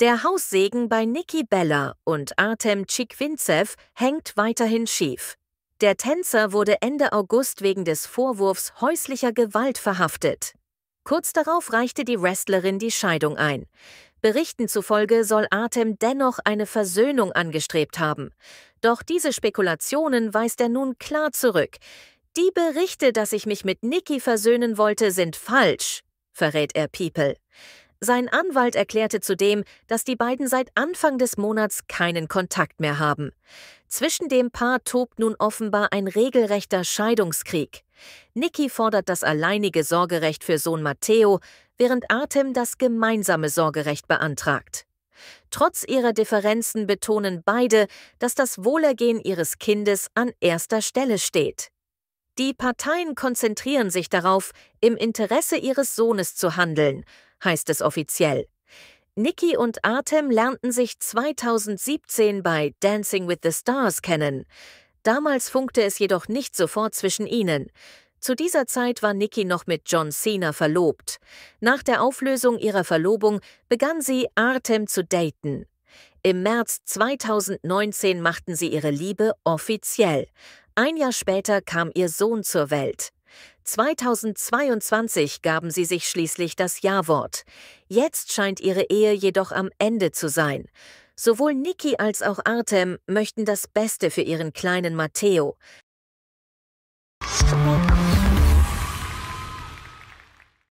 Der Haussegen bei Nikki Bella und Artem Tschigwinzew hängt weiterhin schief. Der Tänzer wurde Ende August wegen des Vorwurfs häuslicher Gewalt verhaftet. Kurz darauf reichte die Wrestlerin die Scheidung ein. Berichten zufolge soll Artem dennoch eine Versöhnung angestrebt haben. Doch diese Spekulationen weist er nun klar zurück. Die Berichte, dass ich mich mit Nikki versöhnen wollte, sind falsch, verrät er People. Sein Anwalt erklärte zudem, dass die beiden seit Anfang des Monats keinen Kontakt mehr haben. Zwischen dem Paar tobt nun offenbar ein regelrechter Scheidungskrieg. Niki fordert das alleinige Sorgerecht für Sohn Matteo, während Artem das gemeinsame Sorgerecht beantragt. Trotz ihrer Differenzen betonen beide, dass das Wohlergehen ihres Kindes an erster Stelle steht. Die Parteien konzentrieren sich darauf, im Interesse ihres Sohnes zu handeln heißt es offiziell. Nikki und Artem lernten sich 2017 bei Dancing with the Stars kennen. Damals funkte es jedoch nicht sofort zwischen ihnen. Zu dieser Zeit war Nikki noch mit John Cena verlobt. Nach der Auflösung ihrer Verlobung begann sie, Artem zu daten. Im März 2019 machten sie ihre Liebe offiziell. Ein Jahr später kam ihr Sohn zur Welt. 2022 gaben sie sich schließlich das Ja-Wort. Jetzt scheint ihre Ehe jedoch am Ende zu sein. Sowohl Niki als auch Artem möchten das Beste für ihren kleinen Matteo.